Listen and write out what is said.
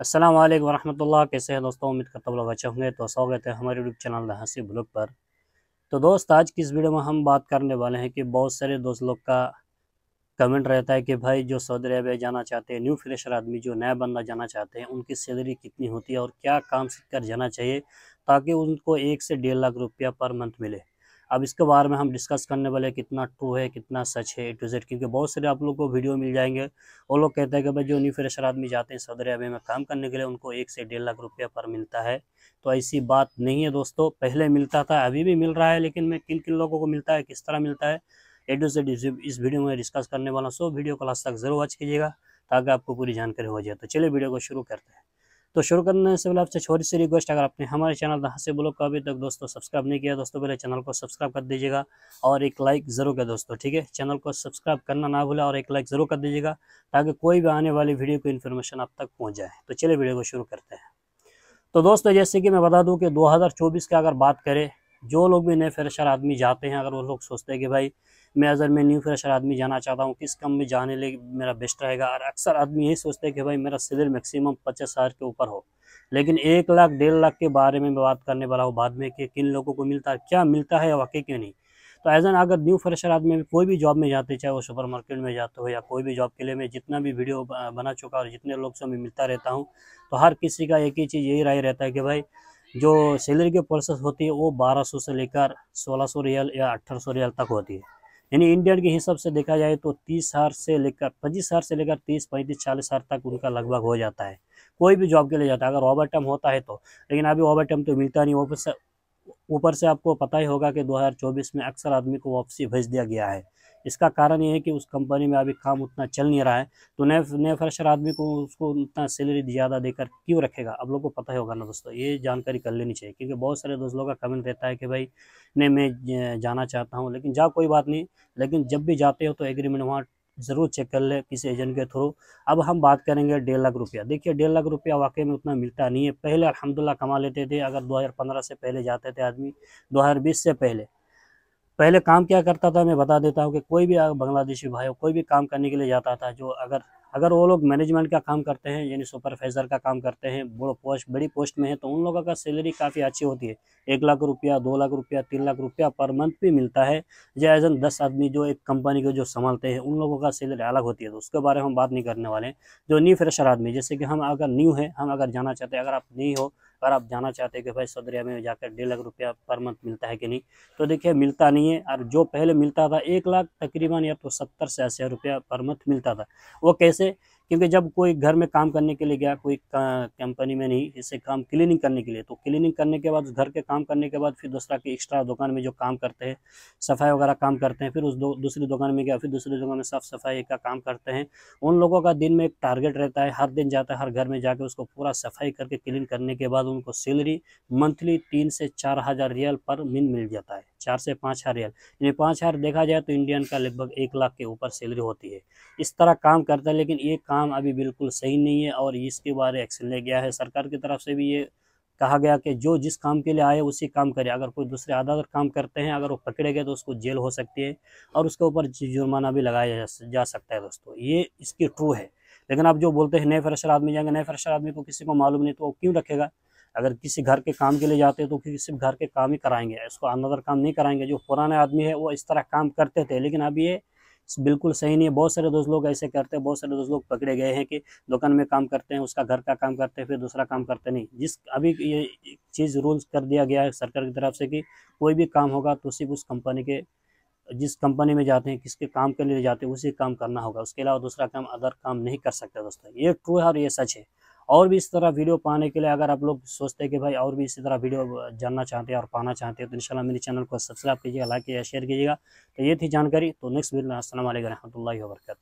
असलम वरहमल्ला कैसे हैं दोस्तों उम्मीद करता लोग अच्छे होंगे तो स्वागत है हमारे यूट्यूब चैनल हंसी ब्लॉग पर तो दोस्त आज की इस वीडियो में हम बात करने वाले हैं कि बहुत सारे दोस्त लोग का कमेंट रहता है कि भाई जो सऊदी अरबिया जाना चाहते हैं न्यू फ्रेशर आदमी जो नया बंदा जाना चाहते हैं उनकी सैलरी कितनी होती है और क्या काम सीख कर जाना चाहिए ताकि उनको एक से डेढ़ लाख रुपया पर मंथ मिले अब इसके बारे में हम डिस्कस करने वाले कितना ट्रू है कितना सच है टू जेड क्योंकि बहुत सारे आप लोग को वीडियो मिल जाएंगे वो लोग कहते हैं कि भाई जो न्यू फ्रेशर आदमी जाते हैं सऊदी अरबिया में काम करने के लिए उनको एक से डेढ़ लाख रुपया पर मिलता है तो ऐसी बात नहीं है दोस्तों पहले मिलता था अभी भी मिल रहा है लेकिन मैं किन किन लोगों को मिलता है किस तरह मिलता है ए टू जेड इस वीडियो में डिस्कस करने वाला सो वीडियो क्लास तक जरूर वॉच कीजिएगा ताकि आपको पूरी जानकारी हो जाए तो चलिए वीडियो को शुरू करते हैं तो शुरू करने से पहले आपसे छोटी सी रिक्वेस्ट अगर आपने हमारे चैनल हंसे ब्लॉग को अभी तक दोस्तों सब्सक्राइब नहीं किया दोस्तों पहले चैनल को सब्सक्राइब कर दीजिएगा और एक लाइक ज़रूर कर दोस्तों ठीक है चैनल को सब्सक्राइब करना ना भूला और एक लाइक ज़रूर कर दीजिएगा ताकि कोई भी आने वाली वीडियो की इन्फॉर्मेशन आप तक पहुँच जाए तो चलिए वीडियो को शुरू करते हैं तो दोस्तों जैसे कि मैं बता दूँ कि दो के अगर बात करें जो लोग भी नए फ्रेशर आदमी जाते हैं अगर वो लोग सोचते हैं कि भाई मैं अगर मैं न्यू फ्रेशर आदमी जाना चाहता हूँ किस कम में जाने लगे मेरा बेस्ट रहेगा और अक्सर आदमी यही सोचते हैं कि भाई मेरा सिविल मैक्सिमम पचास हज़ार के ऊपर हो लेकिन एक लाख डेढ़ लाख के बारे में मैं बात करने वाला हूँ बाद में कि किन लोगों को मिलता है क्या मिलता है या वाकई क्यों नहीं तो एज एन अगर न्यू फ्रेशर आदमी कोई भी जॉब में जाते चाहे वो सुपर मार्केट में जाते हो या कोई भी जॉब के लिए मैं जितना भी वीडियो बना चुका और जितने लोग से मैं मिलता रहता हूँ तो हर किसी का एक ही चीज़ यही राय रहता है कि भाई जो सैलरी की प्रोसेस होती है वो 1200 से लेकर 1600 रियल या 1800 रियल तक होती है यानी इंडियन के हिसाब से देखा जाए तो तीस हज़ार से लेकर पच्चीस हज़ार से लेकर तीस पैंतीस चालीस हज़ार तक उनका लगभग हो जाता है कोई भी जॉब के लिए जाता है अगर ओवर टाइम होता है तो लेकिन अभी ओवर टाइम तो मिलता नहीं ऊपर से ऊपर से आपको पता ही होगा कि चौबीस में अक्सर आदमी को वापसी भेज दिया गया है इसका कारण ये है कि उस कंपनी में अभी काम उतना चल नहीं रहा है तो नए नए फ्रेशर आदमी को उसको उतना सैलरी ज़्यादा देकर क्यों रखेगा आप लोग को पता ही होगा ना दोस्तों ये जानकारी कर लेनी चाहिए क्योंकि बहुत सारे दोस्तों का कमेंट रहता है कि भाई नहीं मैं जाना चाहता हूँ लेकिन जा कोई बात नहीं लेकिन जब भी जाते हो तो एग्रीमेंट वहाँ ज़रूर चेक कर ले किसी एजेंट के थ्रू अब हम बात करेंगे डेढ़ लाख रुपया देखिए डेढ़ लाख रुपया वाकई में उतना मिलता नहीं है पहले अलहमदिल्ला कमा लेते थे अगर 2015 से पहले जाते थे आदमी 2020 से पहले पहले काम क्या करता था मैं बता देता हूँ कि कोई भी बांग्लादेशी भाई कोई भी काम करने के लिए जाता था जो अगर अगर वो लोग मैनेजमेंट का काम करते हैं यानी सुपरवाइजर का काम करते हैं बड़ो पोस्ट बड़ी पोस्ट में है तो उन लोगों का सैलरी काफ़ी अच्छी होती है एक लाख रुपया दो लाख रुपया तीन लाख रुपया पर मंथ भी मिलता है एज एन दस आदमी जो एक कंपनी को जो संभालते हैं उन लोगों का सैलरी अलग होती है तो उसके बारे में हम बात नहीं करने वाले हैं जो न्यू फ्रेशर आदमी जैसे कि हम अगर न्यू है हम अगर जाना चाहते हैं अगर आप नहीं हो अगर आप जाना चाहते हैं कि भाई सदरिया में जाकर डेढ़ लाख रुपया पर मंथ मिलता है कि नहीं तो देखिए मिलता नहीं है और जो पहले मिलता था एक लाख तकरीबन या तो सत्तर से अस्सी रुपया पर मंथ मिलता था वो कैसे क्योंकि जब कोई घर में काम करने के लिए गया कोई कंपनी में नहीं इसे काम क्लीनिंग करने के लिए तो क्लीनिंग करने के बाद उस घर के काम करने के बाद फिर दूसरा के एक्स्ट्रा दुकान में जो काम करते हैं सफाई वगैरह काम करते हैं फिर उस दो, दूसरी दुकान में गया फिर दूसरी दुकान में साफ सफाई का काम करते हैं उन लोगों का दिन में एक टारगेट रहता है हर दिन जाता है हर घर में जाकर उसको पूरा सफाई करके क्लीन करने के बाद उनको सैलरी मंथली तीन से चार हज़ार रियल पर मिन मिल जाता है चार से पाँच हज़ार रियल यानी पाँच हज़ार देखा जाए तो इंडियन का लगभग एक लाख के ऊपर सैलरी होती है इस तरह काम करता है लेकिन ये काम अभी बिल्कुल सही नहीं है और इसके बारे एक्शन ले गया है सरकार की तरफ से भी ये कहा गया कि जो जिस काम के लिए आए उसी काम करे अगर कोई दूसरे अदर काम करते हैं अगर वो पकड़े गए तो उसको जेल हो सकती है और उसके ऊपर जुर्माना भी लगाया जा सकता है दोस्तों ये इसकी ट्रू है लेकिन आप जो बोलते हैं नए फ्रेशर आदमी जाएंगे नए फ्रेशर आदमी को किसी को मालूम नहीं तो वो क्यों रखेगा अगर किसी घर के काम के लिए जाते हैं तो किसी घर के काम ही कराएंगे इसको अनदर काम नहीं कराएंगे जो पुराने आदमी है वो इस तरह काम करते थे लेकिन अब ये बिल्कुल सही नहीं है बहुत सारे दोस्त लोग ऐसे करते हैं बहुत सारे दोस्त लोग पकड़े गए हैं कि दुकान में काम करते हैं उसका घर का काम करते हैं फिर दूसरा काम करते नहीं जिस अभी ये चीज़ रूल्स कर दिया गया है सरकार की तरफ से कि कोई भी काम होगा तो सिर्फ उस कंपनी के जिस कंपनी में जाते हैं किसके काम के लिए जाते हैं उसी काम करना होगा उसके अलावा दूसरा काम अदर काम नहीं कर सकते दोस्तों ये ट्रू है और ये सच है और भी इस तरह वीडियो पाने के लिए अगर आप लोग सोचते हैं कि भाई और भी इसी तरह वीडियो जानना चाहते हैं और पाना चाहते हैं तो इनशाला मेरे चैनल को सब्सक्राइब कीजिएगा लाइक कीजिएगा शेयर कीजिएगा तो ये थी जानकारी तो नेक्स्ट वीडियो में असल वरहमल वर्क